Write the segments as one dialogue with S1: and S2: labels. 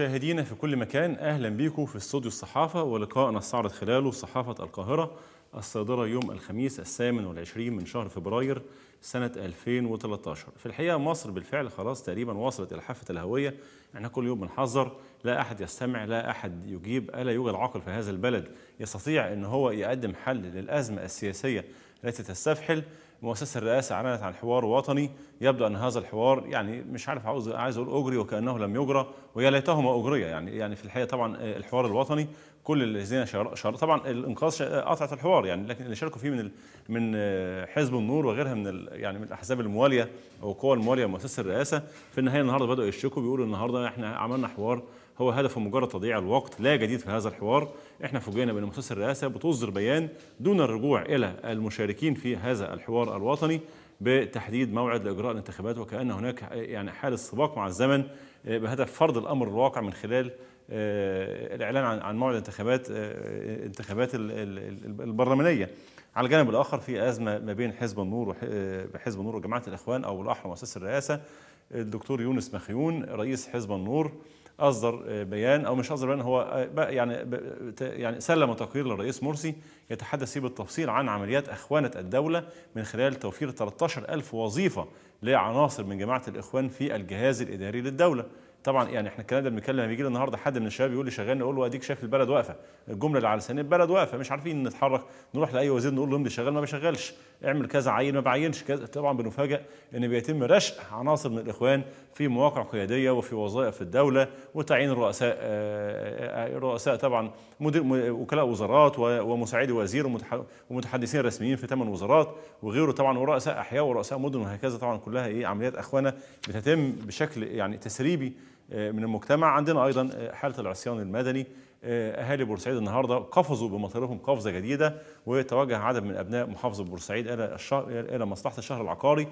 S1: مشاهدينا في كل مكان اهلا بيكم في استوديو الصحافه ولقاء نستعرض خلاله صحافه القاهره الصادره يوم الخميس الثامن والعشرين من شهر فبراير سنه 2013 في الحقيقه مصر بالفعل خلاص تقريبا وصلت الى حافه الهويه احنا كل يوم بنحذر لا احد يستمع لا احد يجيب الا يوجد عاقل في هذا البلد يستطيع ان هو يقدم حل للازمه السياسيه التي تستفحل مؤسسه الرئاسه اعلنت عن حوار وطني يبدو ان هذا الحوار يعني مش عارف عاوز عايز اقول اجري وكانه لم يجرى ويا ليته ما اجري يعني يعني في الحقيقه طبعا آه، الحوار الوطني كل الذين شارك طبعا الانقاذ آه، قطعت الحوار يعني لكن اللي شاركوا فيه من من آه، حزب النور وغيرها من يعني من الاحزاب المواليه او القوى المواليه لمؤسسه الرئاسه في النهايه النهارده بداوا يشكوا بيقولوا النهارده احنا عملنا حوار هو هدفه مجرد تضييع الوقت لا جديد في هذا الحوار احنا فوجئنا بان مؤسسه الرئاسه بتصدر بيان دون الرجوع الى المشاركين في هذا الحوار الوطني بتحديد موعد لاجراء الانتخابات وكان هناك يعني حاله سباق مع الزمن آه، بهدف فرض الامر الواقع من خلال آه، الاعلان عن عن موعد الانتخابات آه، انتخابات البرلمانيه على الجانب الاخر في ازمه ما بين حزب النور وحزب النور وجماعه الاخوان او الاحرى مؤسسه الرئاسه الدكتور يونس مخيون رئيس حزب النور اصدر آه، بيان او مش اصدر بيان هو آه، يعني يعني سلم تقرير للرئيس مرسي يتحدث فيه بالتفصيل عن عمليات اخوانه الدوله من خلال توفير 13000 وظيفه لعناصر من جماعه الاخوان في الجهاز الاداري للدوله طبعا يعني احنا الكلام ده بنتكلم بيجي لي النهارده حد من الشباب يقول لي شغلني اقول له اديك شايف البلد واقفه الجمله اللي على لساني البلد واقفه مش عارفين نتحرك نروح لاي وزير نقول له امضي شغال ما بيشغلش اعمل كذا عين ما بعينش كذا طبعا بنفاجئ ان بيتم رشق عناصر من الاخوان في مواقع قياديه وفي وظائف في الدوله وتعيين الرؤساء آه، آه، آه، رؤساء طبعا مدير وكلاء وزارات ومساعدي وزير ومتحدثين رسميين في ثمان وزارات وغيره طبعا ورؤساء احياء ورؤساء مدن وهكذا طبعا كلها ايه عمليات اخوانه بتتم بشكل يعني تسريبي آه، من المجتمع عندنا أيضا آه، حالة العصيان المدني آه، أهالي بورسعيد النهاردة قفزوا بمطارهم قفزة جديدة وتوجه عدد من أبناء محافظة بورسعيد إلى الشهر إلى مصلحة الشهر العقاري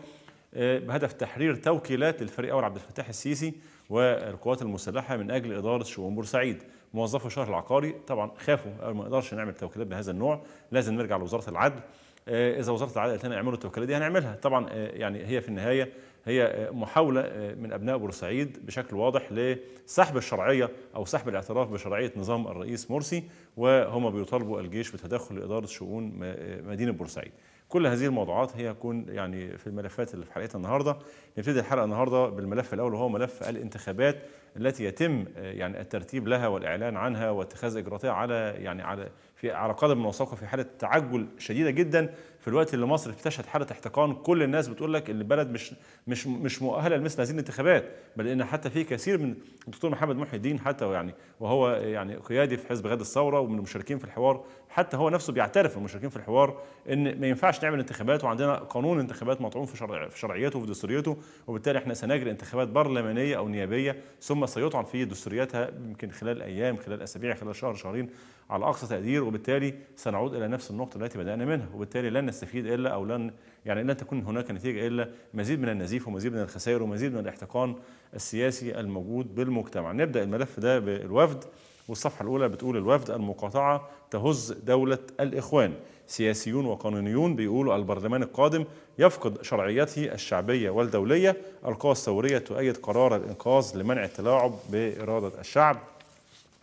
S1: بهدف تحرير توكيلات للفريق أول عبد الفتاح السيسي والقوات المسلحة من أجل إدارة شؤون بورسعيد موظفو الشهر العقاري طبعا خافوا قالوا ما نقدرش نعمل توكيلات بهذا النوع لازم نرجع لوزارة العدل إذا وزارة العدل قالت لنا اعملوا التوكيلات دي هنعملها طبعا يعني هي في النهاية هي محاولة آه، من أبناء بورسعيد بشكل واضح لسحب الشرعية أو سحب الاعتراف بشرعية نظام الرئيس مرسي وهم بيطالبوا الجيش بتدخل لإدارة شؤون آه، مدينة بورسعيد كل هذه الموضوعات هي كون يعني في الملفات اللي في حلقتنا النهارده نبتدي الحلقه النهارده بالملف الاول وهو ملف الانتخابات التي يتم آه، يعني الترتيب لها والاعلان عنها واتخاذ اجراءاتها على يعني على في على قدم الوثاقه في حاله تعجل شديده جدا في الوقت اللي مصر بتشهد حاله احتقان كل الناس بتقول لك ان البلد مش مش مش مؤهله لمثل هذه الانتخابات بل ان حتى في كثير من الدكتور محمد محي الدين حتى يعني وهو يعني قيادي في حزب غد الثوره ومن المشاركين في الحوار حتى هو نفسه بيعترف المشاركين في الحوار ان ما ينفعش نعمل انتخابات وعندنا قانون انتخابات مطعون في شرع في شرعيته وفي دستوريته وبالتالي احنا سنجري انتخابات برلمانيه او نيابيه ثم سيطعن في دستورياتها يمكن خلال ايام خلال اسابيع خلال شهر شهرين على أقصى تقدير وبالتالي سنعود إلى نفس النقطة التي بدأنا منها وبالتالي لن نستفيد إلا أو لن يعني لن تكون هناك نتيجة إلا مزيد من النزيف ومزيد من الخسائر ومزيد من الاحتقان السياسي الموجود بالمجتمع نبدأ الملف ده بالوفد والصفحة الأولى بتقول الوفد المقاطعة تهز دولة الإخوان سياسيون وقانونيون بيقولوا البرلمان القادم يفقد شرعيته الشعبية والدولية القوى الثورية تؤيد قرار الإنقاذ لمنع التلاعب بإرادة الشعب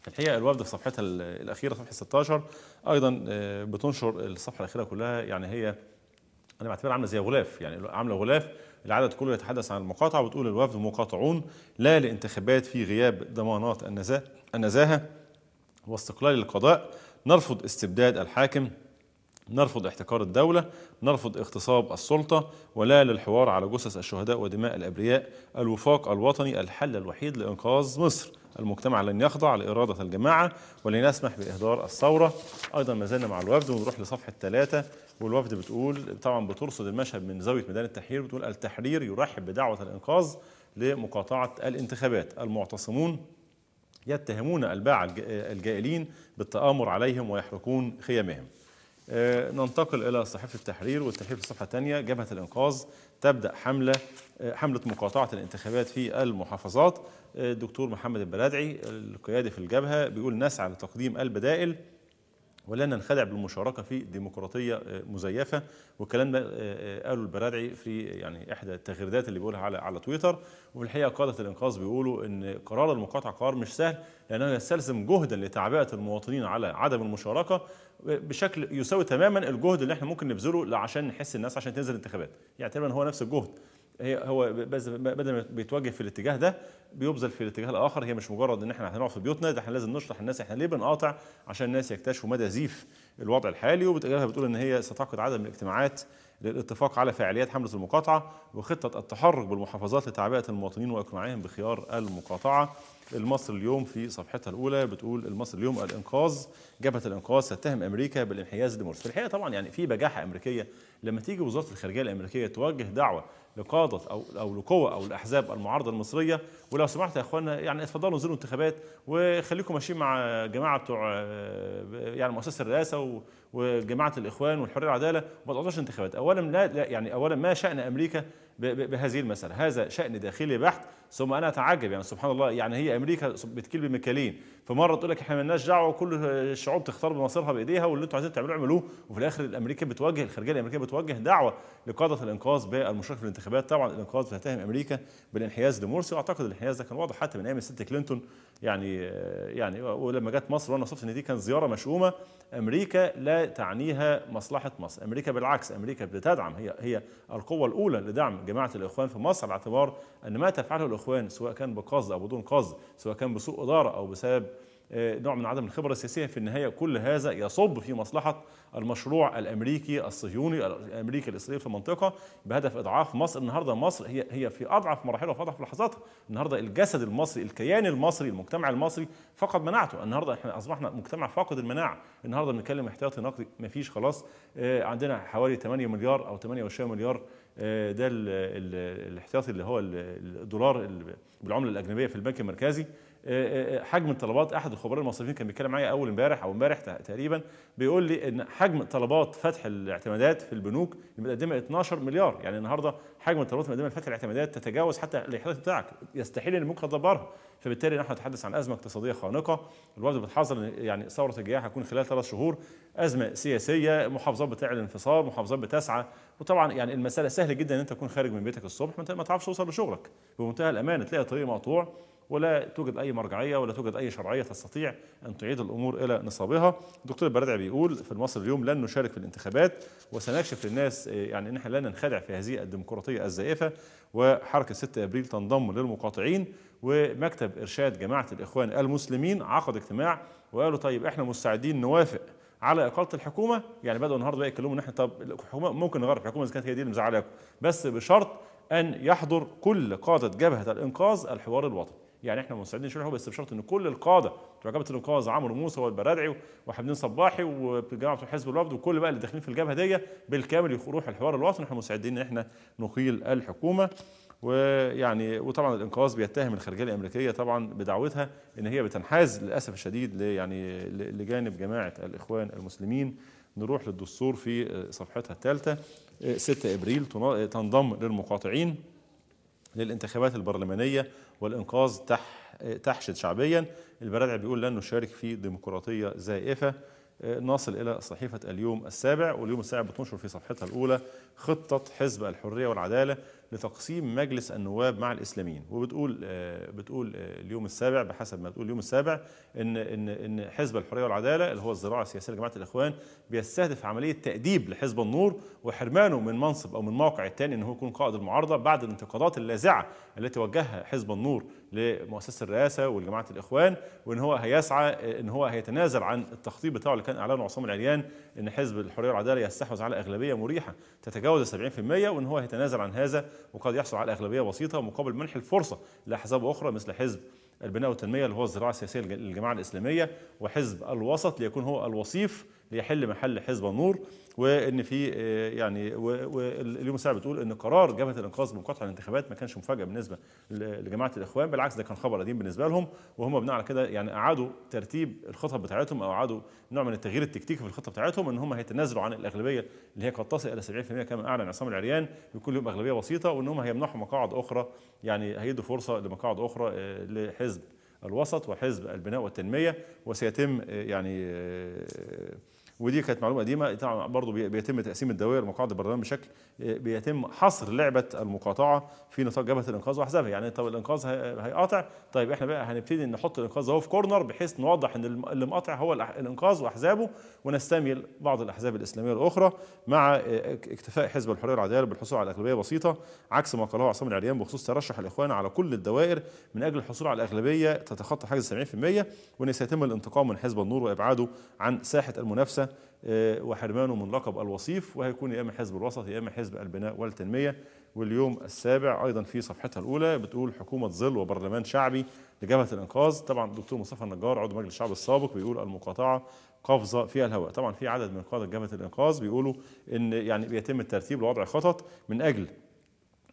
S1: الحقيقه الوفد في صفحتها الاخيره صفحه 16 ايضا آه، بتنشر الصفحه الاخيره كلها يعني هي انا بعتبرها عامله زي غلاف يعني عامله غلاف العدد كله يتحدث عن المقاطعه وبتقول الوفد مقاطعون لا لانتخابات في غياب ضمانات النزاهه النزاهه واستقلال القضاء نرفض استبداد الحاكم نرفض احتكار الدولة نرفض اغتصاب السلطة ولا للحوار على جثث الشهداء ودماء الأبرياء الوفاق الوطني الحل الوحيد لإنقاذ مصر المجتمع لن يخضع لإرادة الجماعة ولن يسمح بإهدار الثورة أيضا ما زلنا مع الوفد ونروح لصفحة ثلاثة والوفد بتقول طبعا بترصد المشهد من زاوية ميدان التحرير بتقول التحرير يرحب بدعوة الإنقاذ لمقاطعة الانتخابات المعتصمون يتهمون الباعة الجائلين بالتآمر عليهم ويحرقون خيامهم آه، ننتقل إلى صحيفة التحرير والتحرير في الصفحة الثانية جبهة الإنقاذ تبدأ حملة حملة مقاطعة الانتخابات في المحافظات الدكتور محمد البلادعي القيادي في الجبهة بيقول نسعى لتقديم البدائل ولا ننخدع بالمشاركه في ديمقراطيه آه، مزيفه والكلام ده قاله آه، آه، البرادعي في يعني احدى التغريدات اللي بيقولها على على تويتر وفي الحقيقه قاده الانقاذ بيقولوا ان قرار المقاطعه قرار مش سهل لانه يستلزم جهدا لتعبئه المواطنين على عدم المشاركه بشكل يساوي تماما الجهد اللي احنا ممكن نبذله عشان نحس الناس عشان تنزل الانتخابات يعني تقريبا هو نفس الجهد هي هو بس بدل ما بيتوجه في الاتجاه ده بيبذل في الاتجاه الاخر هي مش مجرد ان احنا هنقعد في بيوتنا ده احنا لازم نشرح الناس احنا ليه بنقاطع عشان الناس يكتشفوا مدى زيف الوضع الحالي وبتجاهها بتقول ان هي ستعقد عدد من الاجتماعات للاتفاق على فعاليات حمله المقاطعه وخطه التحرك بالمحافظات لتعبئه المواطنين واقناعهم بخيار المقاطعه المصر اليوم في صفحتها الاولى بتقول المصر اليوم الانقاذ جبهه الانقاذ تتهم امريكا بالانحياز لمرسي في الحقيقه طبعا يعني في بجاحه امريكيه لما تيجي وزاره الخارجيه الامريكيه توجه دعوه لقاده او او لقوى او الاحزاب المعارضه المصريه ولو سمحت يا اخوانا يعني اتفضلوا انزلوا انتخابات وخليكم ماشيين مع جماعه بتوع يعني مؤسسه الرئاسه وجماعه الاخوان والحريه والعداله وما تقعدوش انتخابات اولا لا يعني اولا ما شان امريكا بهذه المسألة هذا شأن داخلي بحت ثم أنا أتعجب يعني سبحان الله يعني هي أمريكا بتكيل بمكالين فمرة تقول لك إحنا مالناش دعوة وكل الشعوب تختار بمصيرها بإيديها واللي أنتم عايزين تعملوه اعملوه وفي الآخر الأمريكا بتوجه الخارجية الأمريكية بتوجه دعوة لقادة الإنقاذ بالمشاركة في الانتخابات طبعا الإنقاذ بتتهم أمريكا بالانحياز لمرسي وأعتقد الانحياز ده كان واضح حتى من أيام الست كلينتون يعني يعني ولما جت مصر وانا صفت ان دي كانت زياره مشؤومه امريكا لا تعنيها مصلحه مصر، امريكا بالعكس امريكا بتدعم هي هي القوه الاولى لدعم جماعه الاخوان في مصر على اعتبار ان ما تفعله الاخوان سواء كان بقصد او بدون قصد، سواء كان بسوء اداره او بسبب آه، نوع من عدم الخبرة السياسية في النهاية كل هذا يصب في مصلحة المشروع الأمريكي الصهيوني الأمريكي الإسرائيلي في المنطقة بهدف إضعاف مصر النهاردة مصر هي هي في أضعف مراحلها وفي أضعف لحظاتها النهاردة الجسد المصري الكيان المصري المجتمع المصري فقد مناعته النهاردة احنا أصبحنا مجتمع فاقد المناعة النهاردة بنتكلم احتياطي نقدي مفيش خلاص آه، عندنا حوالي 8 مليار أو 8 وشوية مليار آه، ده الاحتياطي اللي هو الدولار بالعمله الاجنبيه في البنك المركزي آه، آه، آه، حجم الطلبات احد الخبراء المصرفيين كان بيتكلم معايا اول امبارح او امبارح تقريبا بيقول لي ان حجم طلبات فتح الاعتمادات في البنوك المتقدمه 12 مليار يعني النهارده حجم الطلبات المتقدمه لفتح الاعتمادات تتجاوز حتى الاحتياطي بتاعك يستحيل ان البنوك تدبرها فبالتالي نحن نتحدث عن ازمه اقتصاديه خانقه الوفد بتحذر يعني ثوره الجياع هتكون خلال ثلاث شهور ازمه سياسيه محافظات بتعلن انفصال محافظات بتسعى وطبعا يعني المساله سهل جدا ان انت تكون خارج من بيتك الصبح ما تعرفش توصل لشغلك بمنتهى الامانه تلاقي الطريق مقطوع ولا توجد اي مرجعيه ولا توجد اي شرعيه تستطيع ان تعيد الامور الى نصابها الدكتور البرادعي بيقول في مصر اليوم لن نشارك في الانتخابات وسنكشف للناس آه، يعني ان احنا لا ننخدع في هذه الديمقراطيه الزائفه وحركه 6 ابريل تنضم للمقاطعين ومكتب ارشاد جماعه الاخوان المسلمين عقد اجتماع وقالوا طيب احنا مستعدين نوافق على اقاله الحكومه يعني بداوا النهارده بقى يتكلموا ان احنا طب الحكومه ممكن نغير الحكومه اذا كانت هي دي اللي بس بشرط ان يحضر كل قاده جبهه الانقاذ الحوار الوطني يعني احنا مستعدين نشرحه بس بشرط ان كل القاده بتوع جبهه الانقاذ عمرو موسى والبرادعي وحمدين صباحي وجماعه حزب الوفد وكل بقى اللي داخلين في الجبهه دي بالكامل يروح الحوار الوطني احنا مستعدين ان احنا نقيل الحكومه ويعني وطبعا الانقاذ بيتهم الخارجيه الامريكيه طبعا بدعوتها ان هي بتنحاز للاسف الشديد يعني لجانب جماعه الاخوان المسلمين نروح للدستور في آه، صفحتها الثالثه 6 آه، ابريل تنضم للمقاطعين للانتخابات البرلمانية والإنقاذ تحشد شعبيا البرادع بيقول لن نشارك في ديمقراطية زائفة آه، نصل إلى صحيفة اليوم السابع واليوم السابع بتنشر في صفحتها الأولى خطة حزب الحرية والعدالة لتقسيم مجلس النواب مع الاسلاميين وبتقول آه، بتقول آه، اليوم السابع بحسب ما تقول اليوم السابع ان ان ان حزب الحريه والعداله اللي هو الزراعه السياسيه لجماعه الاخوان بيستهدف عمليه تاديب لحزب النور وحرمانه من منصب او من موقع الثاني ان هو يكون قائد المعارضه بعد الانتقادات اللاذعه التي وجهها حزب النور لمؤسسه الرئاسه ولجماعه الاخوان وان هو هيسعى ان هو هيتنازل عن التخطيط بتاعه اللي كان اعلنه عصام العريان ان حزب الحريه والعداله يستحوذ على اغلبيه مريحه تتجاوز 70% وان هو هيتنازل عن هذا وقد يحصل على اغلبيه بسيطه مقابل منح الفرصه لاحزاب اخرى مثل حزب البناء والتنميه اللي هو الزراعه السياسيه للجماعه الاسلاميه وحزب الوسط ليكون هو الوصيف ليحل محل حزب النور وان في آه، يعني واليوم الساعه بتقول ان قرار جبهه الانقاذ بمقاطعه الانتخابات ما كانش مفاجاه بالنسبه لجماعه الاخوان بالعكس ده كان خبر قديم بالنسبه لهم وهم بناء على كده يعني اعادوا ترتيب الخطط بتاعتهم او اعادوا نوع من التغيير التكتيكي في الخطه بتاعتهم ان هم هيتنازلوا عن الاغلبيه اللي هي قد تصل الى 70% كما اعلن عصام العريان بيكون لهم اغلبيه بسيطه وان هم هيمنحوا مقاعد اخرى يعني هيدوا فرصه لمقاعد اخرى آه، لحزب الوسط وحزب البناء والتنميه وسيتم آه، يعني ودي كانت معلومه قديمه طبعا برضه بيتم تقسيم الدوائر مقاعد البرلمان بشكل آه، بيتم حصر لعبه المقاطعه في نطاق جبهه الانقاذ واحزابها يعني طب الانقاذ هيقاطع طيب احنا بقى هنبتدي نحط الانقاذ اهو في كورنر بحيث نوضح ان اللي مقاطع هو الانقاذ واحزابه ونستميل بعض الاحزاب الاسلاميه الاخرى مع آه، اكتفاء حزب الحريه والعداله بالحصول على اغلبيه بسيطه عكس ما قاله عصام العريان بخصوص ترشح الاخوان على كل الدوائر من اجل الحصول على الاغلبيه تتخطى حاجز 70% وان سيتم الانتقام من حزب النور وابعاده عن ساحه المنافسه آه، وحرمانه من لقب الوصيف وهيكون يا اما حزب الوسط يا اما حزب البناء والتنميه واليوم السابع ايضا في صفحتها الاولى بتقول حكومه ظل وبرلمان شعبي لجبهه الانقاذ طبعا الدكتور مصطفى النجار عضو مجلس الشعب السابق بيقول المقاطعه قفزه في الهواء طبعا في عدد من قاده جبهه الانقاذ بيقولوا ان يعني بيتم الترتيب لوضع خطط من اجل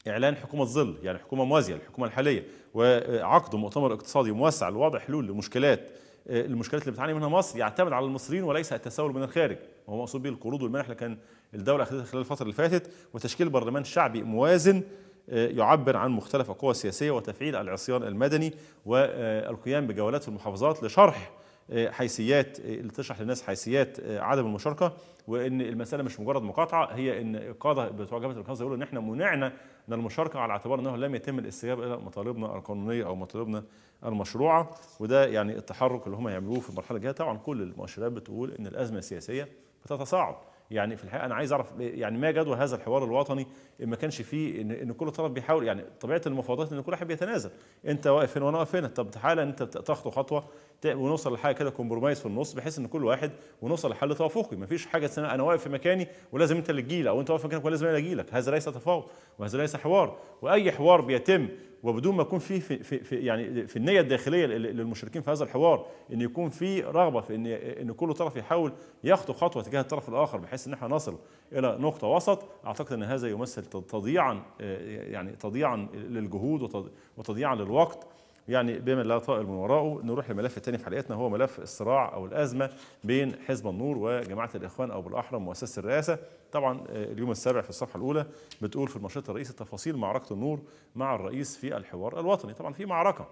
S1: اعلان حكومه ظل يعني حكومه موازيه للحكومه الحاليه وعقد مؤتمر اقتصادي موسع لوضع حلول لمشكلات آه، المشكلات اللي بتعاني منها مصر يعتمد على المصريين وليس التسول من الخارج وهو مقصود به القروض والمنح اللي كان الدوله اخذتها خلال الفتره اللي فاتت وتشكيل برلمان شعبي موازن آه، يعبر عن مختلف القوى السياسيه وتفعيل العصيان المدني والقيام بجولات في المحافظات لشرح آه، حيثيات اللي تشرح للناس حيثيات عدم المشاركه وان المساله مش مجرد مقاطعه هي ان القاده بتوع جبهه يقولوا ان احنا منعنا من المشاركه على اعتبار انه لم يتم الاستجابه الى مطالبنا القانونيه او مطالبنا المشروعه وده يعني التحرك اللي هم يعملوه في المرحله الجايه طبعا كل المؤشرات بتقول ان الازمه السياسيه بتتصاعد يعني في الحقيقه انا عايز اعرف يعني ما جدوى هذا الحوار الوطني ان ما كانش فيه ان, إن كل طرف بيحاول يعني طبيعه المفاوضات ان كل واحد بيتنازل انت واقف هنا وانا واقف هنا طب تعالى انت تخطو خطوه ونوصل لحاجه كده كومبرومايز في النص بحيث ان كل واحد ونوصل لحل توافقي ما فيش حاجه اسمها انا واقف في مكاني ولازم انت اللي تجيلي او انت واقف في مكانك ولازم انا اجي لك هذا ليس تفاوض وهذا ليس حوار واي حوار بيتم وبدون ما يكون في, في, في يعني في النيه الداخليه للمشاركين في هذا الحوار ان يكون في رغبه في ان ان كل طرف يحاول يخطو خطوه تجاه الطرف الاخر بحيث ان احنا نصل الى نقطه وسط اعتقد ان هذا يمثل تضييعا آه، يعني تضييعا للجهود وتضييعا للوقت يعني بما لا طائل من وراءه نروح للملف الثاني في حلقتنا هو ملف الصراع او الازمه بين حزب النور وجماعه الاخوان او بالاحرى مؤسسه الرئاسه طبعا آه، اليوم السابع في الصفحه الاولى بتقول في المشروع الرئيسي تفاصيل معركه النور مع الرئيس في الحوار الوطني طبعا في معركه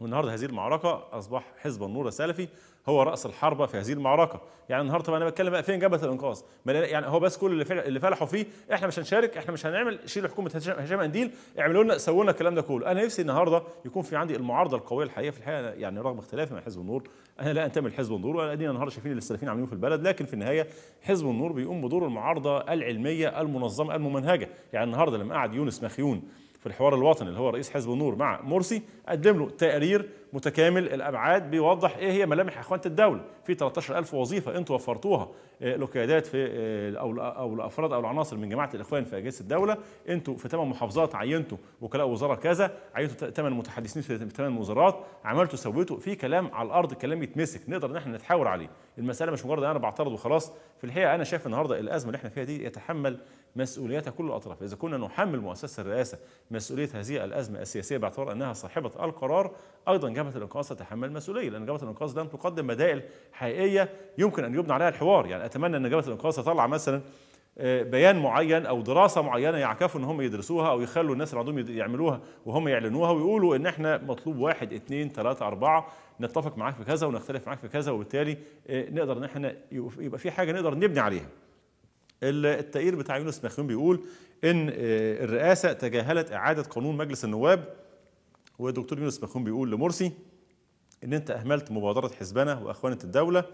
S1: والنهارده هذه المعركه اصبح حزب النور السلفي هو راس الحربه في هذه المعركه يعني النهارده انا بتكلم بقى فين جبهه الانقاذ يعني هو بس كل اللي اللي فلحوا فيه احنا مش هنشارك احنا مش هنعمل شيل حكومه هشام قنديل اعملوا لنا سووا لنا الكلام ده كله انا نفسي النهارده يكون في عندي المعارضه القويه الحقيقه في الحقيقه يعني رغم اختلافي مع حزب النور انا لا انتمي لحزب النور ولا ادينا النهارده شايفين اللي السلفيين عاملينه في البلد لكن في النهايه حزب النور بيقوم بدور المعارضه العلميه المنظمه الممنهجه يعني النهارده لما قعد يونس مخيون في الحوار الوطني اللي هو رئيس حزب النور مع مرسي قدم له تقرير متكامل الابعاد بيوضح ايه هي ملامح اخوانه الدوله في 13000 وظيفه انتوا وفرتوها آه، لقيادات في آه، او او لافراد او العناصر من جماعه الاخوان في اجهزه الدوله انتوا في ثمان محافظات عينتوا وكلاء وزاره كذا عينتوا ثمان متحدثين في ثمان وزارات عملتوا سويتوا في كلام على الارض كلام يتمسك نقدر ان احنا نتحاور عليه المساله مش مجرد انا بعترض وخلاص في الحقيقه انا شايف النهارده الازمه اللي احنا فيها دي يتحمل مسؤوليتها كل الاطراف اذا كنا نحمل مؤسسه الرئاسه مسؤوليه هذه الازمه السياسيه باعتبار انها صاحبه جرة القرار أيضا جبهة الإنقاذ تتحمل المسؤوليه لأن جبهة الإنقاذ لم تقدم بدائل حقيقية يمكن أن يبنى عليها الحوار يعني أتمنى أن جبهة الإنقاذ تطلع مثلا آه، بيان معين او دراسه معينه يعكفوا ان هم يدرسوها او يخلوا الناس اللي عندهم يعملوها وهم يعلنوها ويقولوا ان احنا مطلوب واحد اثنين ثلاثه اربعه نتفق معاك في كذا ونختلف معاك في كذا وبالتالي آه، نقدر ان احنا يبقى في حاجه نقدر نبني عليها. التقرير بتاع يونس مخيون بيقول ان آه، الرئاسه تجاهلت اعاده قانون مجلس النواب والدكتور يونس مخون بيقول لمرسي ان انت اهملت مبادره حزبنا واخوانه الدوله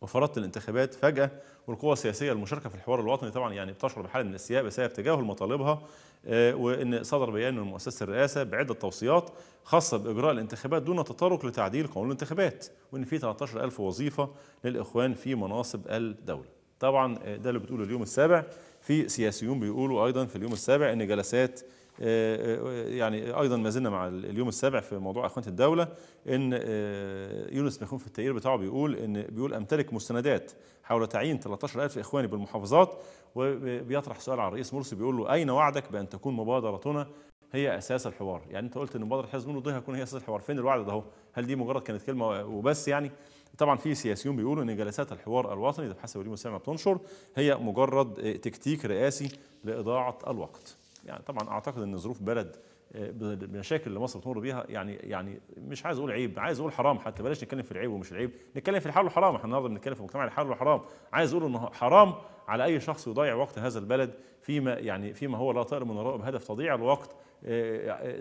S1: وفرضت الانتخابات فجاه والقوى السياسيه المشاركه في الحوار الوطني طبعا يعني بتشعر بحاله من الاستياء بسبب تجاهل مطالبها آه، وان صدر بيان من مؤسسه الرئاسه بعده توصيات خاصه باجراء الانتخابات دون تطرق لتعديل قانون الانتخابات وان في 13000 وظيفه للاخوان في مناصب الدوله. طبعا آه، ده اللي بتقوله اليوم السابع في سياسيون بيقولوا ايضا في اليوم السابع ان جلسات آه، آه، يعني ايضا ما زلنا مع اليوم السابع في موضوع اخوانه الدوله ان آه، يونس مخون في التقرير بتاعه بيقول ان بيقول امتلك مستندات حول تعيين 13000 اخواني بالمحافظات وبيطرح سؤال على الرئيس مرسي بيقول له اين وعدك بان تكون مبادرتنا هي اساس الحوار يعني انت قلت ان مبادره حزب النور هتكون هي اساس الحوار فين الوعد ده هل دي مجرد كانت كلمه وبس يعني طبعا في سياسيون بيقولوا ان جلسات الحوار الوطني ده بحسب اليوم السابع بتنشر هي مجرد تكتيك رئاسي لاضاعه الوقت يعني طبعا اعتقد ان ظروف بلد بالمشاكل اللي مصر بتمر بيها يعني يعني مش عايز اقول عيب عايز اقول حرام حتى بلاش نتكلم في العيب ومش العيب نتكلم في الحلال والحرام احنا النهارده بنتكلم في مجتمع الحلال والحرام عايز اقول انه حرام على اي شخص يضيع وقت هذا البلد فيما يعني فيما هو لا طائر من الرؤى بهدف تضييع الوقت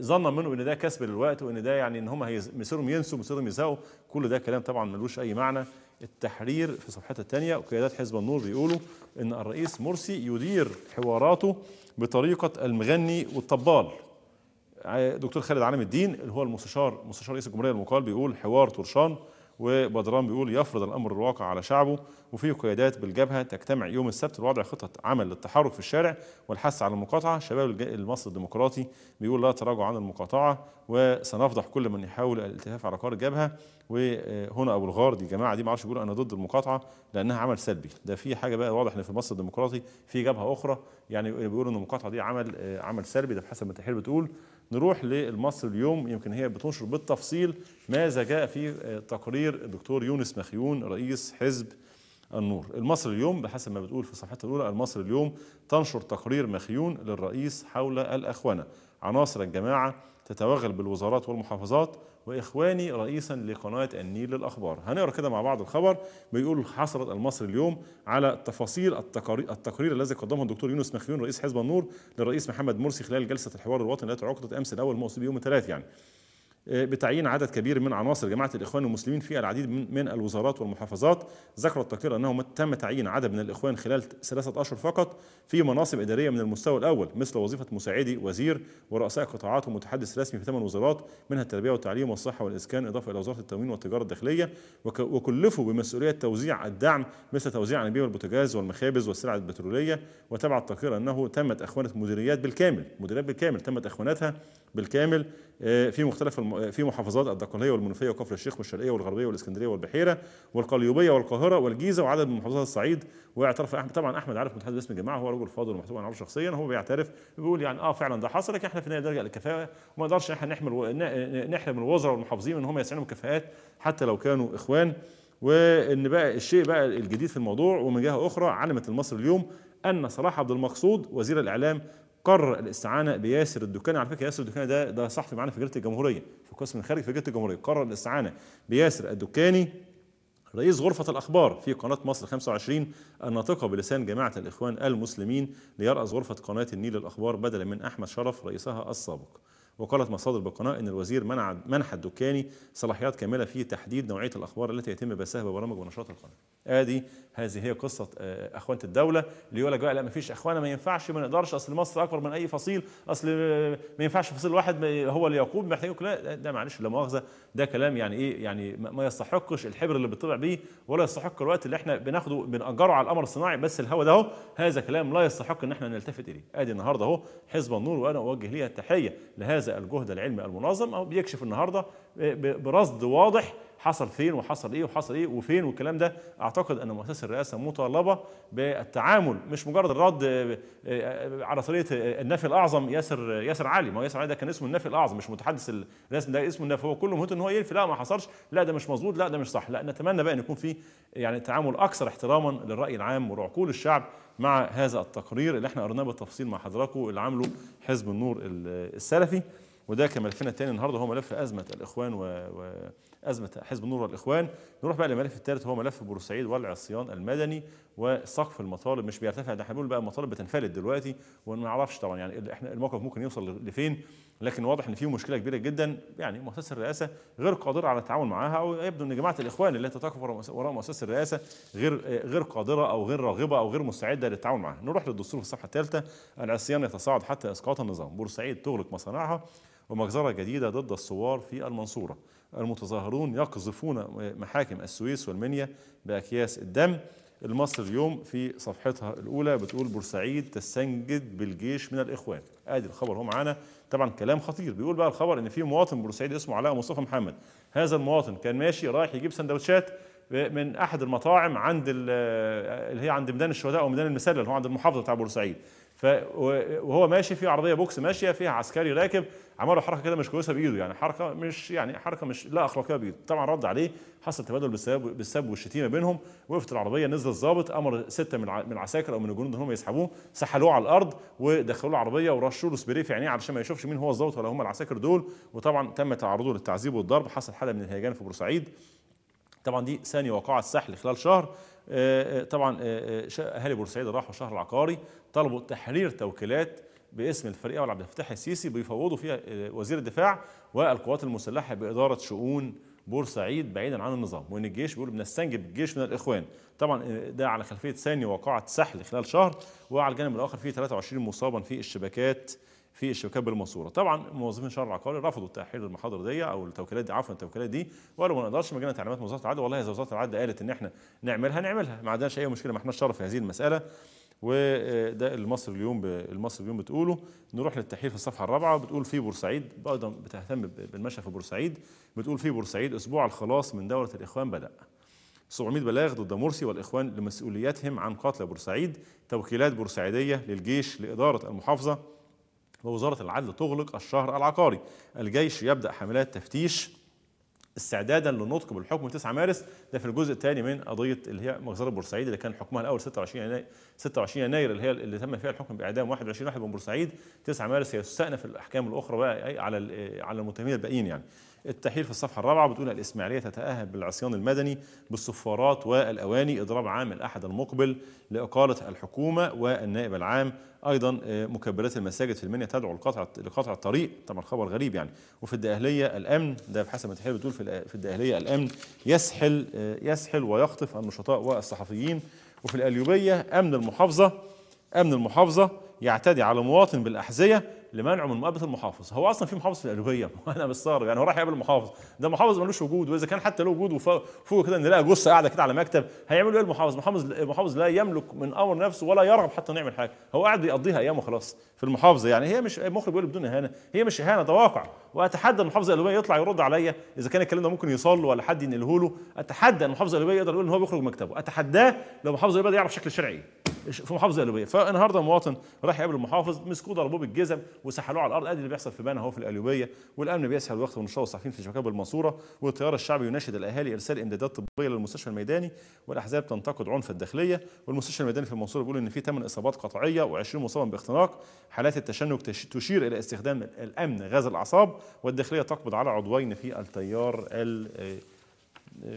S1: ظنا منه ان ده كسب للوقت وان ده يعني ان هم مصيرهم ينسوا مصيرهم يزهقوا كل ده كلام طبعا ملوش اي معنى التحرير في صفحتها الثانيه وقيادات حزب النور بيقولوا ان الرئيس مرسي يدير حواراته بطريقه المغني والطبال دكتور خالد عالم الدين اللي هو المستشار مستشار رئيس الجمهوريه المقال بيقول حوار طرشان وبدران بيقول يفرض الامر الواقع على شعبه وفي قيادات بالجبهه تجتمع يوم السبت لوضع خطه عمل للتحرك في الشارع والحث على المقاطعه شباب المصري الديمقراطي بيقول لا تراجع عن المقاطعه وسنفضح كل من يحاول الالتفاف على قرار الجبهه وهنا ابو الغار دي جماعه دي ما اعرفش بيقولوا انا ضد المقاطعه لانها عمل سلبي ده في حاجه بقى واضح ان في المصري الديمقراطي في جبهه اخرى يعني بيقولوا ان المقاطعه دي عمل عمل سلبي ده بحسب ما التحرير بتقول نروح للمصر اليوم يمكن هي بتنشر بالتفصيل ماذا جاء في آه، تقرير الدكتور يونس مخيون رئيس حزب النور المصري اليوم بحسب ما بتقول في صفحتها الأولى المصري اليوم تنشر تقرير مخيون للرئيس حول الأخوانة عناصر الجماعة تتوغل بالوزارات والمحافظات واخواني رئيسا لقناه النيل للاخبار هنقرا كده مع بعض الخبر بيقول حصلت المصري اليوم على تفاصيل التقارير, التقرير الذي قدمه الدكتور يونس مخيون رئيس حزب النور للرئيس محمد مرسي خلال جلسه الحوار الوطني التي عقدت امس الاول موسم يوم الثلاث يعني آه، بتعيين عدد كبير من عناصر جماعة الإخوان المسلمين في العديد من الوزارات والمحافظات ذكر التقرير أنه تم تعيين عدد من الإخوان خلال ثلاثة أشهر فقط في مناصب إدارية من المستوى الأول مثل وظيفة مساعدي وزير ورؤساء قطاعات ومتحدث رسمي في ثمان وزارات منها التربية والتعليم والصحة والإسكان إضافة إلى وزارة التموين والتجارة الداخلية وكلفوا بمسؤولية توزيع الدعم مثل توزيع انابيب والبوتاجاز والمخابز والسلع البترولية وتبع التقرير أنه تمت إخوانة مديريات بالكامل مديريات بالكامل تمت اخواناتها بالكامل آه، في مختلف آه، في محافظات الدقنية والمنوفيه وكفر الشيخ والشرقيه والغربيه والاسكندريه والبحيره والقليوبيه والقاهره والجيزه وعدد من محافظات الصعيد واعترف احمد طبعا احمد عارف متحدث باسم الجماعه هو رجل فاضل ومحسوب انا شخصيا هو بيعترف بيقول يعني اه فعلا ده حصل لكن احنا في النهايه درجه الكفاءه وما نقدرش احنا نحمل نحرم الوزراء والمحافظين ان هم يستعينوا كفاءات حتى لو كانوا اخوان وان بقى الشيء بقى الجديد في الموضوع ومن جهه اخرى علمت المصري اليوم ان صلاح عبد المقصود وزير الاعلام قرر الاستعانه بياسر الدكاني على فكره ياسر الدكاني ده ده صحفي معانا في جريده الجمهوريه في قسم الخارج في جريده الجمهوريه قرر الاستعانه بياسر الدكاني رئيس غرفة الأخبار في قناة مصر 25 الناطقة بلسان جماعة الإخوان المسلمين ليرأس غرفة قناة النيل الأخبار بدلا من أحمد شرف رئيسها السابق وقالت مصادر بالقناة أن الوزير منع منح الدكاني صلاحيات كاملة في تحديد نوعية الأخبار التي يتم بثها ببرامج ونشاط القناة. آدي هذه هي قصة آه، أخوانة الدولة اللي يقول لك لا ما فيش أخوانا ما ينفعش ما نقدرش أصل مصر أكبر من أي فصيل أصل آه، ما ينفعش فصيل واحد هو اللي يقوم محتاجين لا ده معلش لا مؤاخذة ده كلام يعني ايه يعني ما يستحقش الحبر اللي بيطلع بيه ولا يستحق الوقت اللي احنا بناخده بنأجره على القمر الصناعي بس الهوا ده هو هذا كلام لا يستحق ان احنا نلتفت اليه ادي النهارده اهو حزب النور وانا اوجه ليها التحيه لهذا الجهد العلمي المنظم او بيكشف النهارده برصد واضح حصل فين وحصل ايه وحصل ايه وفين والكلام ده اعتقد ان مؤسسه الرئاسه مطالبه بالتعامل مش مجرد الرد آه، آه، على طريقه آه، النفي الاعظم ياسر ياسر علي ما هو ياسر علي ده كان اسمه النفي الاعظم مش متحدث الرئاسه ده اسمه النفي هو كله مهوته ان هو ينفي لا ما حصلش لا ده مش مظبوط لا ده مش صح لا نتمنى بقى ان يكون في يعني تعامل اكثر احتراما للراي العام ولعقول الشعب مع هذا التقرير اللي احنا قرناه بالتفصيل مع حضراتكم اللي عامله حزب النور السلفي وده كان ملفنا الثاني النهارده هو ملف ازمه الاخوان و, و... ازمه حزب النور والاخوان نروح بقى للملف الثالث هو ملف بورسعيد والعصيان المدني وسقف المطالب مش بيرتفع ده احنا بنقول بقى المطالب بتنفلت دلوقتي وما نعرفش طبعا يعني احنا الموقف ممكن يوصل لفين لكن واضح ان في مشكله كبيره جدا يعني مؤسسه الرئاسه غير قادره على التعامل معاها يبدو ان جماعه الاخوان اللي تقف وراء مؤسسه الرئاسه غير غير قادره او غير راغبه او غير مستعده للتعامل معها. نروح للدستور في الصفحه الثالثه العصيان يتصاعد حتى اسقاط النظام، بورسعيد تغلق مصانعها ومجزره جديده ضد الثوار في المنصوره. المتظاهرون يقذفون محاكم السويس والمنيا باكياس الدم المصري اليوم في صفحتها الاولى بتقول بورسعيد تستنجد بالجيش من الاخوان ادي الخبر هو معانا طبعا كلام خطير بيقول بقى الخبر ان في مواطن بورسعيد اسمه علاء مصطفى محمد هذا المواطن كان ماشي رايح يجيب سندوتشات من احد المطاعم عند اللي هي عند ميدان الشهداء او ميدان المسله اللي هو عند المحافظه بتاع بورسعيد وهو ماشي في عرضيه بوكس ماشيه فيها عسكري راكب عمل حركه كده مش كويسه بايده يعني حركه مش يعني حركه مش لا اخلاقيه بايده طبعا رد عليه حصل تبادل بالسب بالسب والشتيمه بينهم وقفت العربيه نزل الضابط امر سته من من العساكر او من الجنود ان هم يسحبوه سحلوه على الارض ودخلوه العربيه ورشوا له سبريه في عينيه علشان ما يشوفش مين هو الضابط ولا هم العساكر دول وطبعا تم تعرضه للتعذيب والضرب حصل حاله من الهيجان في بورسعيد طبعا دي ثاني واقعه السحل خلال شهر آه، آه، طبعا آه، اهالي بورسعيد راحوا شهر العقاري طلبوا تحرير توكيلات باسم الفريق اول عبد الفتاح السيسي بيفوضوا فيها وزير الدفاع والقوات المسلحه باداره شؤون بورسعيد بعيدا عن النظام وان الجيش بيقول بنستنجد الجيش من الاخوان طبعا ده على خلفيه ثاني وقاعه سحل خلال شهر وعلى الجانب الاخر في 23 مصابا في الشبكات في الشبكات بالماسوره طبعا موظفين الشرع العقاري رفضوا تاحيل المحاضر دي او التوكيلات دي عفوا التوكيلات دي وقالوا ما نقدرش مجانا تعليمات وزاره العدل والله اذا وزاره العدل قالت ان احنا نعملها نعملها ما عندناش اي مشكله ما احناش شرف في هذه المساله وده المصر اليوم ب... المصر اليوم بتقوله نروح للتحليل في الصفحه الرابعه بتقول في بورسعيد ايضا بتهتم بالمشهد في بورسعيد بتقول في بورسعيد اسبوع الخلاص من دوله الاخوان بدا 700 بلاغ ضد مرسي والاخوان لمسؤولياتهم عن قتل بورسعيد توكيلات بورسعيديه للجيش لاداره المحافظه ووزارة العدل تغلق الشهر العقاري الجيش يبدأ حملات تفتيش استعدادا للنطق بالحكم 9 مارس ده في الجزء الثاني من قضيه اللي هي مغزله بورسعيد اللي كان حكمها الاول 26 يناير 26 يناير اللي هي اللي تم فيها الحكم باعدام 21 واحد من بورسعيد 9 مارس هي تستأنف الاحكام الاخرى بقى على على المتهمين الباقيين يعني التحرير في الصفحه الرابعه بتقول الاسماعيليه تتاهب بالعصيان المدني بالصفارات والاواني اضراب عام الاحد المقبل لاقاله الحكومه والنائب العام ايضا آه، مكبرات المساجد في المنيا تدعو لقطع لقطع الطريق طبعا خبر غريب يعني وفي الدقهليه الامن ده بحسب التحرير بتقول في في الداهلية الأمن يسحل آه، يسحل ويخطف النشطاء والصحفيين وفي القليوبية أمن المحافظة أمن المحافظة يعتدي على مواطن بالأحذية لمنعه من مقابله المحافظ هو اصلا في محافظ في الالوهيه انا مستغرب يعني هو راح يقابل المحافظ ده محافظ ملوش وجود واذا كان حتى له وجود فوق كده نلاقي جثه قاعده كده على مكتب هيعملوا ايه المحافظ المحافظ المحافظ لا يملك من امر نفسه ولا يرغب حتى نعمل حاجه هو قاعد بيقضيها ايامه خلاص في المحافظه يعني هي مش مخرج بيقول بدون اهانه هي مش اهانه ده واقع واتحدى المحافظ الالوهيه يطلع يرد عليا اذا كان الكلام ده ممكن يوصل له ولا حد ينقله له اتحدى المحافظ الالوهيه يقدر يقول ان هو بيخرج مكتبه اتحداه لو محافظ الالوهيه يعرف شكل الشرعي في محافظه الالوبيه فالنهارده مواطن راح يقابل المحافظ مسكوه ضربوه بالجزم وسحلوه على الارض ادي اللي بيحصل في بنها اهو في الالوبيه والامن بيسهل وقت ونشاط الصحفيين في شبكات بالمنصوره والتيار الشعبي يناشد الاهالي ارسال امدادات طبيه للمستشفى الميداني والاحزاب تنتقد عنف الداخليه والمستشفى الميداني في المنصوره بيقول ان في 8 اصابات قطعيه و20 مصابا باختناق حالات التشنج تشير الى استخدام الامن غاز الاعصاب والداخليه تقبض على عضوين في التيار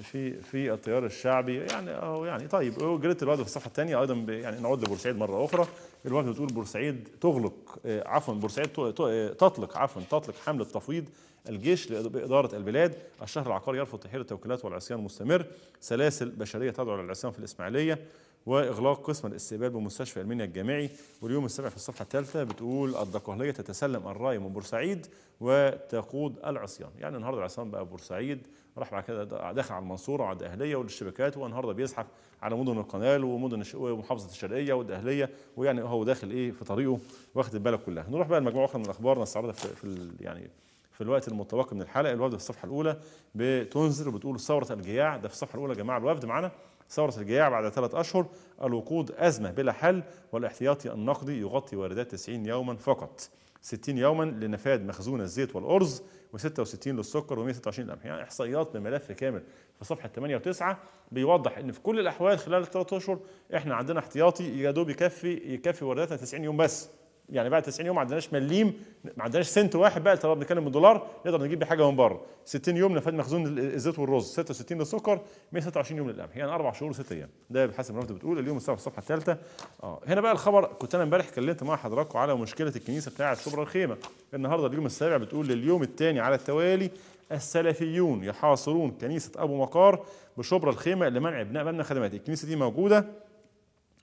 S1: في في التيار الشعبي يعني اهو يعني طيب جريت الوقت في الصفحه الثانيه ايضا يعني نعود لبورسعيد مره اخرى الوقت بتقول بورسعيد تغلق آه، عفوا بورسعيد آه، تطلق عفوا تطلق حمله تفويض الجيش باداره البلاد الشهر العقاري يرفض تحرير التوكيلات والعصيان مستمر سلاسل بشريه تدعو للعصيان في الاسماعيليه واغلاق قسم الاستقبال بمستشفى المنيا الجامعي واليوم السابع في الصفحه الثالثه بتقول الدقهليه تتسلم الرايه من بورسعيد وتقود العصيان يعني النهارده العصيان بقى بورسعيد راح بعد كده دخل على المنصوره وعلى الاهليه والشبكات والنهارده بيزحف على مدن القنال ومدن ومحافظه الشرقيه والاهليه ويعني هو داخل ايه في طريقه واخد البلد كلها نروح بقى لمجموعه اخرى من الاخبار نستعرضها في, في يعني في الوقت المتبقي من الحلقه الوفد في الصفحه الاولى بتنذر وبتقول ثوره الجياع ده في الصفحه الاولى يا جماعه الوفد معانا ثورة الجياع بعد ثلاث أشهر الوقود أزمة بلا حل والاحتياطي النقدي يغطي واردات 90 يوما فقط 60 يوما لنفاد مخزون الزيت والأرز و66 للسكر و126 للقمح يعني احصائيات بملف كامل في صفحه 8 و9 بيوضح ان في كل الاحوال خلال الثلاث اشهر احنا عندنا احتياطي يا دوب يكفي يكفي وردتنا 90 يوم بس يعني بعد 90 يوم ما عندناش مليم ما عندناش سنت واحد بقى طب بنتكلم بالدولار نقدر نجيب بيه حاجه من بره 60 يوم مخزون الزيت والرز 66 للسكر 126 يوم للقمح يعني اربع شهور وست ايام ده بحسب ما بتقول اليوم الساعه الصفحه الثالثه اه هنا بقى الخبر كنت انا امبارح اتكلمت مع حضراتكم على مشكله الكنيسه بتاعه شبرا الخيمه النهارده اليوم السابع بتقول لليوم الثاني على التوالي السلفيون يحاصرون كنيسه ابو مقار بشبرا الخيمه لمنع ابناء بنا خدمات الكنيسه دي موجوده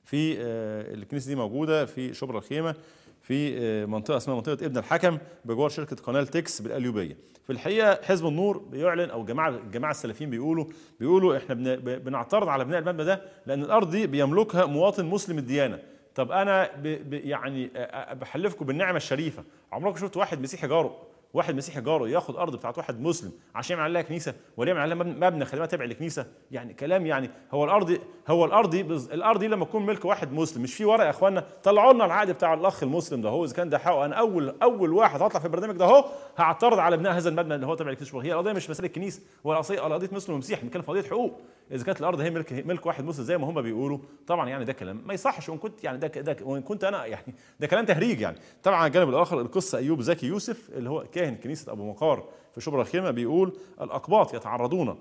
S1: في آه، الكنيسه دي موجوده في شبرا الخيمه في آه، منطقه اسمها منطقه ابن الحكم بجوار شركه قناه تكس بالاليوبيه في الحقيقه حزب النور بيعلن او الجماعه الجماعه السلفيين بيقولوا بيقولوا احنا بنعترض على بناء المبنى ده لان الارض دي بيملكها مواطن مسلم الديانه طب انا بي يعني بحلفكم بالنعمه الشريفه عمركم شفتوا واحد مسيحي جاره واحد مسيحي جاره ياخد ارض بتاعت واحد مسلم عشان يعمل عليها كنيسه ولا يعمل عليها مبنى خدمات تابع للكنيسه يعني كلام يعني هو الارض هو الارض دي الارض دي لما تكون ملك واحد مسلم مش في ورق يا اخوانا طلعوا لنا العقد بتاع الاخ المسلم ده هو اذا كان ده حقه انا اول اول واحد هطلع في البرنامج ده اهو هعترض على بناء هذا المبنى اللي هو تابع للكنيسه هي القضيه مش مساله الكنيسه ولا قضيه مسلم ومسيح بنتكلم في قضيه حقوق اذا كانت الارض هي ملك ملك واحد مسلم زي ما هم بيقولوا طبعا يعني ده كلام ما يصحش وان كنت يعني ده ده وان كنت انا يعني ده كلام تهريج يعني طبعا الجانب الاخر القصه ايوب زكي يوسف اللي هو كاهن كنيسة أبو مقار في شبرا الخيمة بيقول الأقباط يتعرضون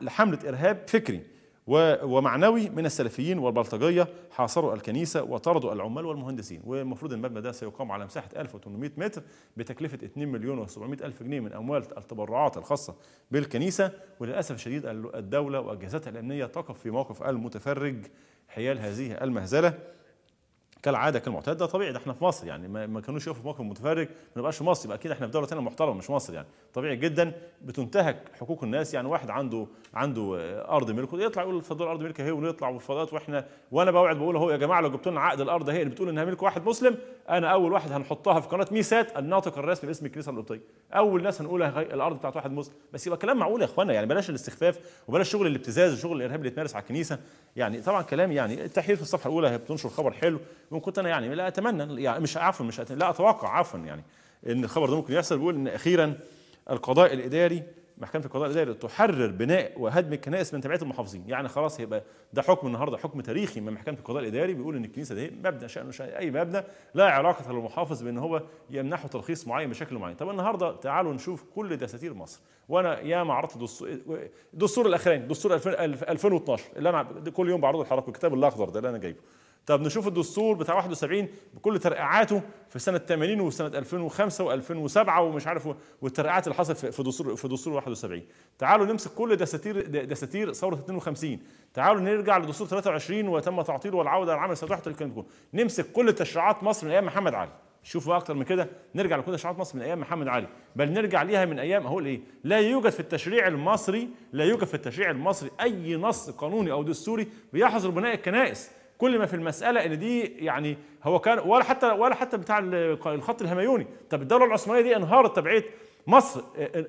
S1: لحملة إرهاب فكري ومعنوي من السلفيين والبلطجية حاصروا الكنيسة وطردوا العمال والمهندسين والمفروض المبنى ده سيقام على مساحة 1800 متر بتكلفة 2 مليون و700 ألف جنيه من أموال التبرعات الخاصة بالكنيسة وللأسف الشديد الدولة وأجهزتها الأمنية تقف في موقف المتفرج حيال هذه المهزلة كالعاده كالمعتاد ده طبيعي ده احنا في مصر يعني ما كانوش يقفوا في موقف متفرج ما نبقاش مصر يبقى اكيد احنا في دوله ثانيه محترمه مش مصر يعني طبيعي جدا بتنتهك حقوق الناس يعني واحد عنده عنده ارض ملكه يطلع يقول فضل الارض ملكه هي ونطلع وفضلات واحنا وانا بوعد بقول اهو يا جماعه لو جبتوا لنا عقد الارض هي اللي بتقول انها ملك واحد مسلم انا اول واحد هنحطها في قناه ميسات الناطق الرسمي باسم الكنيسه القبطيه اول ناس هنقولها الارض بتاعت واحد مسلم بس يبقى كلام معقول يا اخوانا يعني بلاش الاستخفاف وبلاش شغل الابتزاز وشغل الارهاب اللي يتمارس على الكنيسه يعني طبعا كلام يعني التحرير في الصفحه الاولى هي بتنشر خبر حلو وكنت انا يعني لا اتمنى يعني مش عفوا مش أتمنى لا اتوقع عفوا يعني ان الخبر ده ممكن يحصل بيقول ان اخيرا القضاء الاداري محكمه القضاء الاداري تحرر بناء وهدم الكنائس من تبعيه المحافظين يعني خلاص هيبقى ده حكم النهارده حكم تاريخي من محكمه القضاء الاداري بيقول ان الكنيسه دي مبنى شانه شأن اي مبنى لا علاقه للمحافظ بان هو يمنحه ترخيص معين بشكل معين طب النهارده تعالوا نشوف كل دساتير مصر وانا يا ما عرضت دستور الدستور الاخراني دستور 2012 اللي انا كل يوم بعرضه لحضراتكم الكتاب الاخضر ده اللي انا جايبه طب نشوف الدستور بتاع 71 بكل ترقيعاته في سنه 80 وسنه 2005 و2007 ومش عارف والترقيعات اللي حصلت في دستور في دستور 71 تعالوا نمسك كل دساتير دساتير ثوره 52 تعالوا نرجع لدستور 23 وتم تعطيله والعوده للعمل الصالح كانت نمسك كل تشريعات مصر من ايام محمد علي شوفوا اكتر من كده نرجع لكل تشريعات مصر من ايام محمد علي بل نرجع ليها من ايام اقول ايه لا يوجد في التشريع المصري لا يوجد في التشريع المصري اي نص قانوني او دستوري بيحظر بناء الكنائس كل ما في المساله ان دي يعني هو كان ولا حتى ولا حتى بتاع الخط الهمايوني طب الدوله العثمانيه دي انهارت تبعيه مصر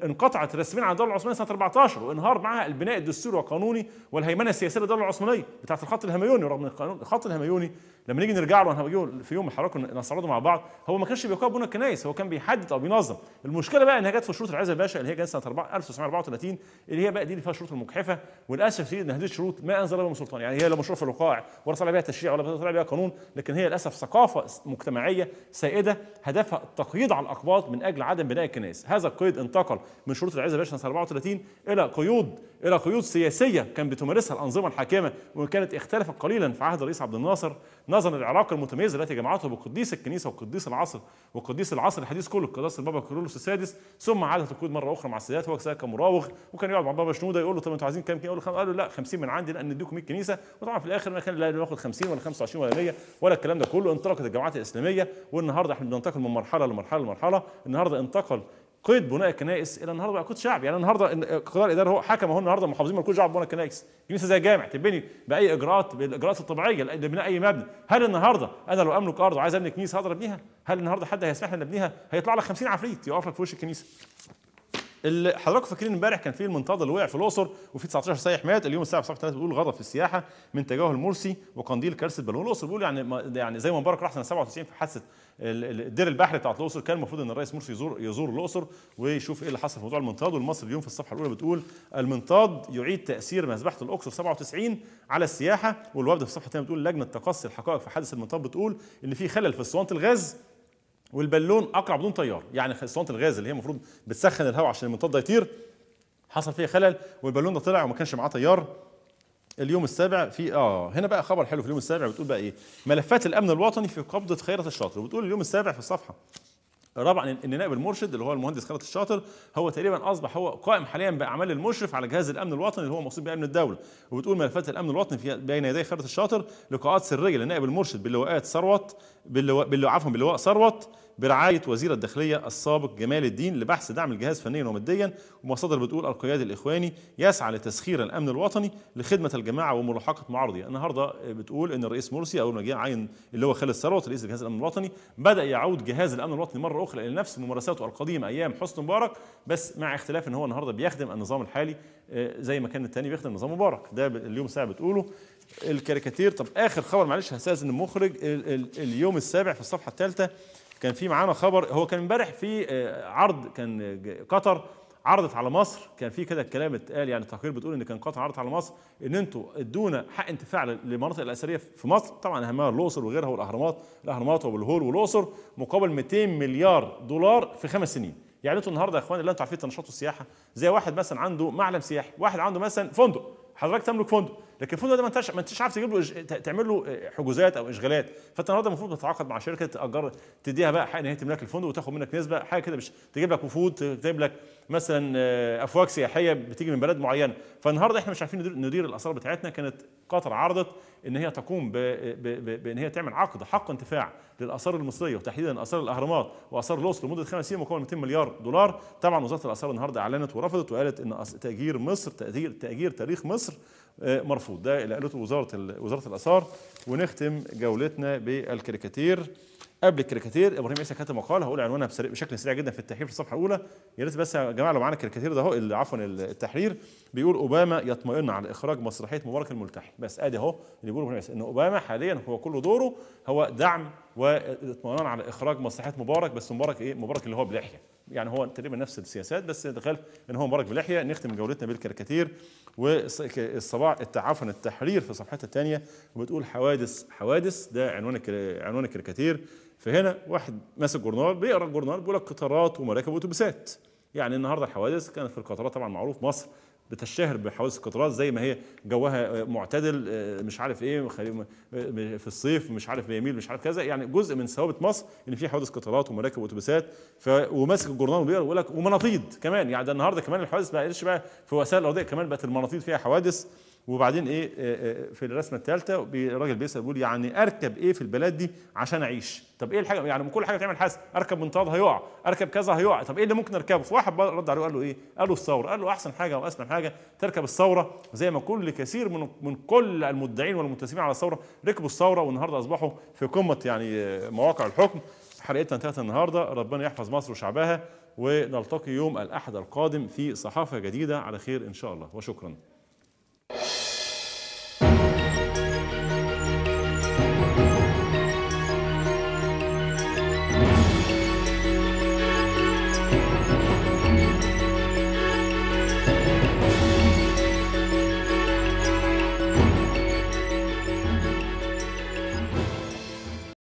S1: انقطعت رسميا عن الدوله العثمانيه سنه 14 وانهار معها البناء الدستوري والقانوني والهيمنه السياسيه للدوله العثمانيه بتاعه الخط الهمايوني رغم ان الخط الهمايوني لما نيجي نرجع له انا في يوم الحركه نستعرضه مع بعض هو ما كانش بيقاوم بنى الكنائس هو كان بيحدد او بينظم المشكله بقى انها جت في شروط العزه باشا اللي هي جت سنه 1934 اللي هي بقى دي اللي فيها الشروط المجحفه وللاسف شديد ان هذه الشروط ما انزل بها من سلطان يعني هي لا مشروع في الوقائع ولا طلع بها تشريع ولا طلع بها قانون لكن هي للاسف ثقافه مجتمعيه سائده هدفها التقييد على الاقباط من اجل عدم بناء الكنائس هذا القيد انتقل من شروط العزه باشا سنه 34 الى قيود الى قيود سياسيه كان بتمارسها الانظمه الحاكمه وان كانت اختلفت قليلا في عهد الرئيس عبد الناصر نظرا للعلاقه المتميزه التي جمعته بقديس الكنيسه وقديس العصر وقديس العصر الحديث كله قداس البابا كيرلس السادس ثم عادت القيود مره اخرى مع السادات هو كان مراوغ وكان يقعد مع بابا شنوده يقول له طب انتوا عايزين كام كنيسه يقول له قال له لا 50 من عندي لان نديكم 100 كنيسه وطبعا في الاخر ما كان لا ناخد 50 ولا 25 ولا 100 ولا الكلام ده كله انطلقت الجماعات الاسلاميه والنهارده احنا بننتقل من مرحله لمرحله لمرحله النهارده انتقل قيد بناء الكنائس الى النهارده بقى قيد شعبي يعني النهارده قضاء الاداره هو حكم اهو النهارده محافظين مالكوش دعوه ببناء الكنائس كنيسه زي الجامع تبني باي اجراءات بالاجراءات الطبيعيه لبناء اي مبنى هل النهارده انا لو املك ارض وعايز ابني كنيسه هقدر ابنيها هل النهارده حد هيسمح لي ابنيها هيطلع لك 50 عفريت يقف لك في وش الكنيسه اللي حضراتكم فاكرين امبارح كان في المنطاد اللي وقع في الاقصر وفي 19 سايح مات اليوم الساعه 3 بتقول غضب في السياحه من تجاهل مرسي وقنديل كارثه بالون الاقصر بيقول يعني يعني زي ما مبارك راح سنه 97 في حادثه الدير البحري بتاعت الاقصر كان المفروض ان الرئيس مرسي يزور يزور الاقصر ويشوف ايه اللي حصل في موضوع المنطاد والمصري اليوم في الصفحه الاولى بتقول المنطاد يعيد تاثير مذبحه الاقصر 97 على السياحه والوفد في الصفحه الثانيه بتقول لجنه تقصي الحقائق في حادث المنطاد بتقول ان في خلل في اسطوانه الغاز والبالون اقرع بدون طيار يعني اسطوانه الغاز اللي هي المفروض بتسخن الهواء عشان المنطاد ده يطير حصل فيها خلل والبالون ده طلع وما كانش معاه طيار اليوم السابع في اه هنا بقى خبر حلو في اليوم السابع بتقول بقى ايه ملفات الامن الوطني في قبضه خيرت الشاطر وبتقول اليوم السابع في الصفحه رابعا ان نائب المرشد اللي هو المهندس خيرت الشاطر هو تقريبا اصبح هو قائم حاليا باعمال المشرف على جهاز الامن الوطني اللي هو مقصود بامن الدوله وبتقول ملفات الامن الوطني في بين يدي خيرت الشاطر لقاءات سريه للنائب المرشد باللواءات ثروت باللواء عفوا باللواء ثروت برعايه وزير الداخليه السابق جمال الدين لبحث دعم الجهاز فنيا وماديا ومصادر بتقول القيادي الاخواني يسعى لتسخير الامن الوطني لخدمه الجماعه وملاحقه معارضيها النهارده بتقول ان الرئيس مرسي اول ما جه عين اللي هو خالد ثروت رئيس جهاز الامن الوطني بدا يعود جهاز الامن الوطني مره اخرى الى نفس ممارساته القديمه ايام حسني مبارك بس مع اختلاف ان هو النهارده بيخدم النظام الحالي آه، زي ما كان التاني بيخدم نظام مبارك ده اليوم السابع بتقوله الكاريكاتير طب اخر خبر معلش هستاذن المخرج اليوم السابع في الصفحه الثالثه كان في معانا خبر هو كان امبارح في آه، عرض كان آه، قطر عرضت على مصر كان في كده الكلام اتقال يعني التقرير بتقول ان كان قطر عرضت على مصر ان انتوا ادونا حق انتفاع للمناطق الاثريه في مصر طبعا اهمها الاقصر وغيرها والاهرامات الاهرامات والهول والاقصر مقابل 200 مليار دولار في خمس سنين يعني انتوا النهارده يا اخوان اللي انتوا عارفين النشاط والسياحه زي واحد مثلا عنده معلم سياحي واحد عنده مثلا فندق حضرتك تملك فندق لكن الفندق ده ما انتش ما انتش عارف تجيب له تعمل له حجوزات او اشغالات فانت النهارده المفروض تتعاقد مع شركه تاجر تديها بقى حق ان هي تملك الفندق وتاخد منك نسبه حاجه كده مش تجيب لك وفود تجيب لك مثلا آه، افواج سياحيه بتيجي من بلد معينه فالنهارده احنا مش عارفين ندير الاثار بتاعتنا كانت قطر عرضت ان هي تقوم بان هي تعمل عقد حق انتفاع للاثار المصريه وتحديدا اثار الاهرامات واثار الاقصر لمده خمس سنين مقابل 200 مليار دولار طبعا وزاره الاثار النهارده اعلنت ورفضت وقالت ان تاجير مصر تاجير تاجير تاريخ مصر آه، مرفوض ده اللي قالته وزاره وزاره الاثار ونختم جولتنا بالكاريكاتير قبل الكاريكاتير ابراهيم عيسى كتب مقال هقول عنوانها بشكل سريع جدا في التحرير في الصفحه الاولى يا ريت بس يا جماعه لو معانا الكاريكاتير ده اهو عفوا التحرير بيقول اوباما يطمئن على اخراج مسرحيه مبارك الملتحي بس ادي اهو اللي بيقوله ابراهيم عيسى ان اوباما حاليا هو كل دوره هو دعم والاطمئنان على اخراج مسرحيه مبارك بس مبارك ايه مبارك اللي هو بلحيه يعني هو تقريبا نفس السياسات بس تخيل ان هو مبارك بلحيه نختم جولتنا بالكاريكاتير والصباح عفوا التحرير في صفحتها الثانيه وبتقول حوادث حوادث ده عنوان عنوان الكاريكاتير فهنا واحد ماسك جورنال بيقرا الجورنال بيقول لك قطارات ومراكب واتوبيسات يعني النهارده الحوادث كانت في القطارات طبعا معروف مصر بتشتهر بحوادث القطارات زي ما هي جوها معتدل آه، مش عارف ايه في الصيف مش عارف بيميل مش عارف كذا يعني جزء من ثوابت مصر ان في حوادث قطارات ومراكب واتوبيسات ف... وماسك الجورنال وبيقرا ويقول لك ومناطيد كمان يعني ده النهارده كمان الحوادث ما بقى في وسائل الارضيه كمان بقت المناطيد فيها حوادث وبعدين ايه آه، آه، في الرسمه الثالثه الراجل بيسال بيقول يعني اركب ايه في البلاد دي عشان اعيش طب ايه الحاجه يعني كل حاجه بتعمل حساب اركب منطاد هيقع اركب كذا هيقع طب ايه اللي ممكن اركبه فواحد رد عليه وقال له ايه قال له الثوره قال له احسن حاجه واسلم حاجه تركب الثوره زي ما كل كثير من من كل المدعين والمنتسبين على الثوره ركبوا الثوره والنهارده اصبحوا في قمه يعني آه، مواقع الحكم حلقتنا انتهت النهارده ربنا يحفظ مصر وشعبها ونلتقي يوم الاحد القادم في صحافه جديده على خير ان شاء الله وشكرا